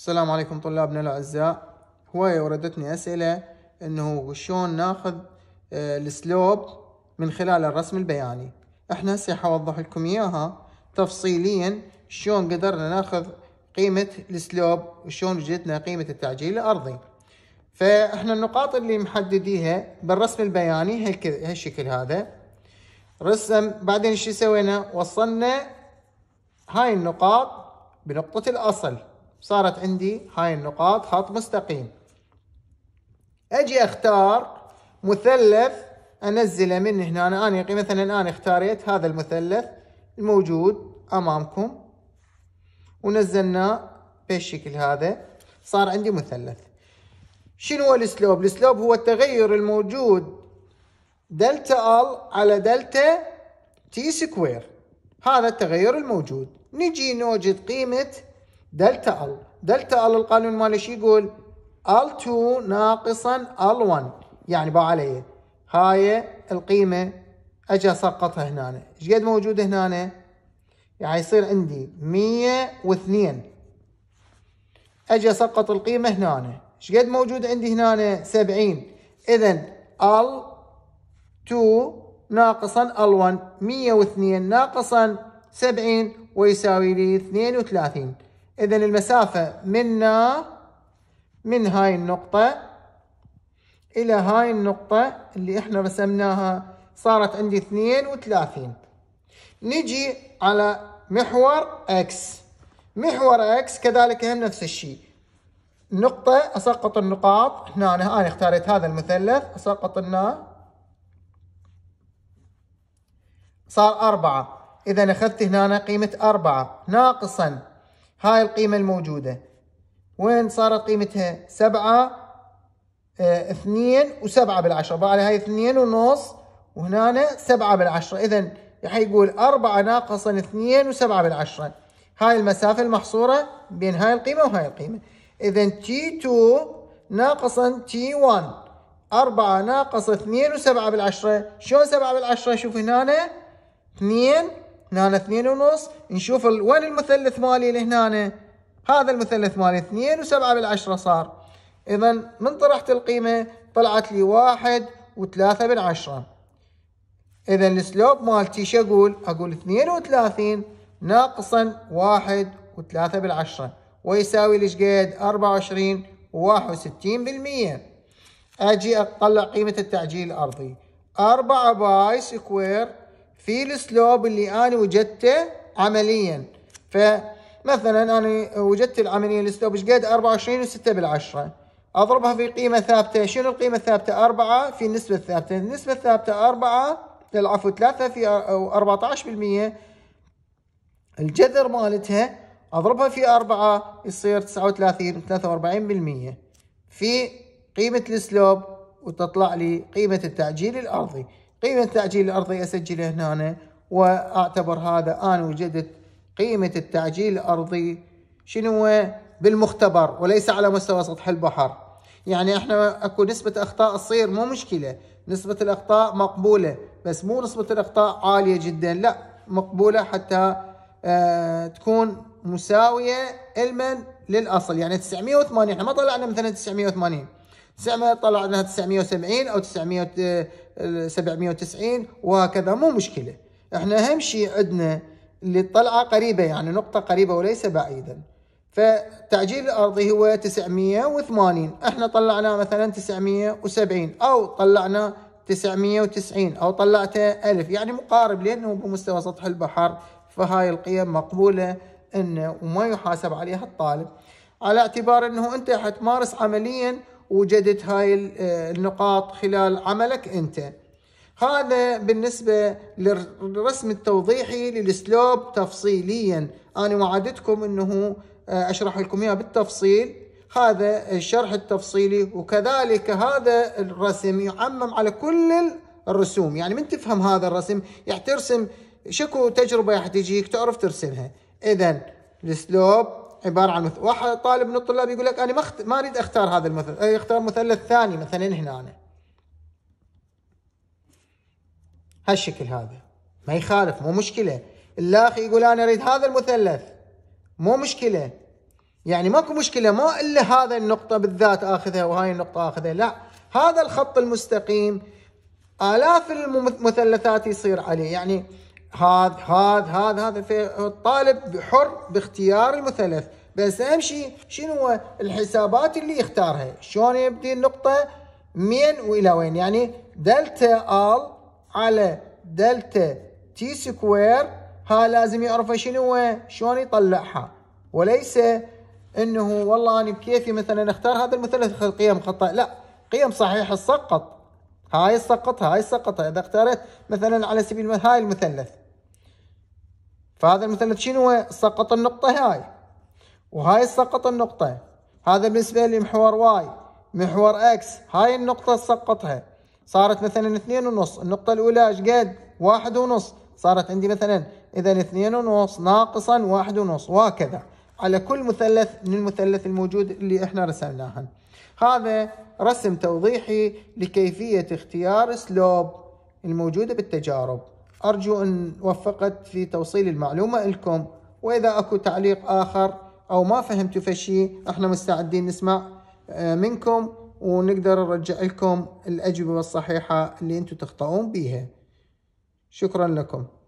السلام عليكم طلابنا الاعزاء هواية وردتني اسئلة انه شلون ناخذ آه، السلوب من خلال الرسم البياني احنا هسه حوضح لكم اياها تفصيليا شلون قدرنا ناخذ قيمة السلوب وشلون جتنا قيمة التعجيل الارضي فاحنا النقاط اللي محدديها بالرسم البياني هالشكل هذا رسم بعدين شو سوينا وصلنا هاي النقاط بنقطة الاصل صارت عندي هاي النقاط خط مستقيم اجي اختار مثلث انزله من هنا أنا, مثلا انا اختاريت هذا المثلث الموجود امامكم ونزلناه بالشكل هذا صار عندي مثلث شنو هو السلوب السلوب هو التغير الموجود دلتا ال على دلتا تي سكوير هذا التغير الموجود نجي نوجد قيمه دلتا ال دلتا ال القانون ماله شو يقول ال2 ناقصا ال1 يعني باو عليه هاي القيمه اجي اسقطها هنا ايش قد موجود هنا يعني يصير عندي 102 اجي اسقط القيمه هنا ايش قد موجود عندي هنا 70 اذا ال 2 ناقصا ال1 102 ناقصا 70 ويساوي لي 32 إذا المسافة منا من هاي النقطة إلى هاي النقطة اللي إحنا رسمناها صارت عندي 32 نجي على محور اكس محور اكس كذلك هم نفس الشيء نقطة أسقط النقاط هنا أنا اختاريت هذا المثلث أسقط النا صار أربعة إذا أخذت هنا قيمة أربعة ناقصا هاي القيمة الموجودة وين صارت قيمتها سبعة اه اثنين وسبعة بالعشرة بعد هاي اثنين ونص وهنا سبعة بالعشرة إذا يقول أربعة ناقصا اثنين وسبعة بالعشرة هاي المسافة المحصورة بين هاي القيمة وهاي القيمة إذا تي 2 ناقصا تي 1 اربعة ناقص اثنين وسبعة بالعشرة شلون سبعة بالعشرة شوف هنا اثنين هنا اثنين ونص نشوف ال... وين المثلث مالي لهنا هذا المثلث مالي اثنين وسبعة بالعشرة صار اذا من طرحت القيمة طلعت لي واحد وثلاثة بالعشرة اذا السلوب مالتي شو اقول اقول اثنين وثلاثين ناقصا واحد وثلاثة بالعشرة ويساوي لشقد اربعة وعشرين وواحد وستين بالمية اجي اطلع قيمة التعجيل الارضي اربعة باي سكوير في الاسلوب اللي انا وجدته عمليا فمثلا انا وجدت العمليه الاسلوب ايش قد 24 و6 بالعشره اضربها في قيمه ثابته شنو القيمه الثابته 4 في النسبه الثابته النسبه الثابته 4 العفو 3 في 14% الجذر مالتها اضربها في 4 يصير 39 43% في قيمه الاسلوب وتطلع لي قيمه التعجيل الارضي قيمة التعجيل الأرضي أسجله هنا وأعتبر هذا أنا وجدت قيمة التعجيل الأرضي شنو بالمختبر وليس على مستوى سطح البحر يعني احنا اكو نسبة اخطاء تصير مو مشكلة نسبة الاخطاء مقبولة بس مو نسبة الاخطاء عالية جدا لا مقبولة حتى اه تكون مساوية علما للاصل يعني 980 احنا ما طلعنا مثلا 980 900 طلع انها 970 او 900 790 آه، وهكذا مو مشكله احنا اهم شيء عندنا اللي طلعه قريبه يعني نقطه قريبه وليس بعيدا فتعجيل الارضي هو 980 احنا طلعنا مثلا 970 او طلعنا 990 او طلعته 1000 يعني مقارب لانه بمستوى سطح البحر فهاي القيم مقبوله انه وما يحاسب عليها الطالب على اعتبار انه انت حتمارس عمليا وجدت هاي آه، النقاط خلال عملك انت هذا بالنسبة للرسم التوضيحي للسلوب تفصيليا أنا وعدتكم أنه آه، أشرح لكم إياه بالتفصيل هذا الشرح التفصيلي وكذلك هذا الرسم يعمم على كل الرسوم يعني من تفهم هذا الرسم يح يعني ترسم شكو تجربة يحتاجيك تعرف ترسمها إذا السلوب عباره عن مثل واحد طالب من الطلاب يقول لك انا ما, مخت... ما اريد اختار هذا المثلث اختار مثلث ثاني مثلا هنا أنا. هالشكل هذا ما يخالف مو مشكله الاخ يقول انا اريد هذا المثلث مو مشكله يعني ماكو مشكله ما الا هذا النقطه بالذات اخذها وهاي النقطه اخذها لا هذا الخط المستقيم الاف المثلثات يصير عليه يعني هذا هذا هذا هذا فالطالب حر باختيار المثلث بس اهم شيء شنو الحسابات اللي يختارها شلون يبدي النقطة من والى وين يعني دلتا ال على دلتا تي سكوير ها لازم يعرفه شنو شلون يطلعها وليس انه والله انا بكيفي مثلا اختار هذا المثلث قيم خطا لا قيم صحيحه تسقط هاي تسقطها هاي تسقطها اذا اختارت مثلا على سبيل المثال هاي المثلث فهذا المثلث شنو سقط النقطة هاي وهاي سقط النقطة هذا بالنسبة لي محور واي محور اكس هاي النقطة سقطها صارت مثلا اثنين ونص النقطة الأولى ايش قد؟ واحد ونص صارت عندي مثلا إذا اثنين ونص ناقصا واحد ونص وهكذا على كل مثلث من المثلث الموجود اللي احنا رسمناها هذا رسم توضيحي لكيفية اختيار سلوب الموجودة بالتجارب أرجو أن وفقت في توصيل المعلومة لكم وإذا أكو تعليق آخر أو ما فهمت في شيء احنا مستعدين نسمع آه، منكم ونقدر نرجع لكم الأجوبة الصحيحة اللي أنتم تخطئون بيها شكرا لكم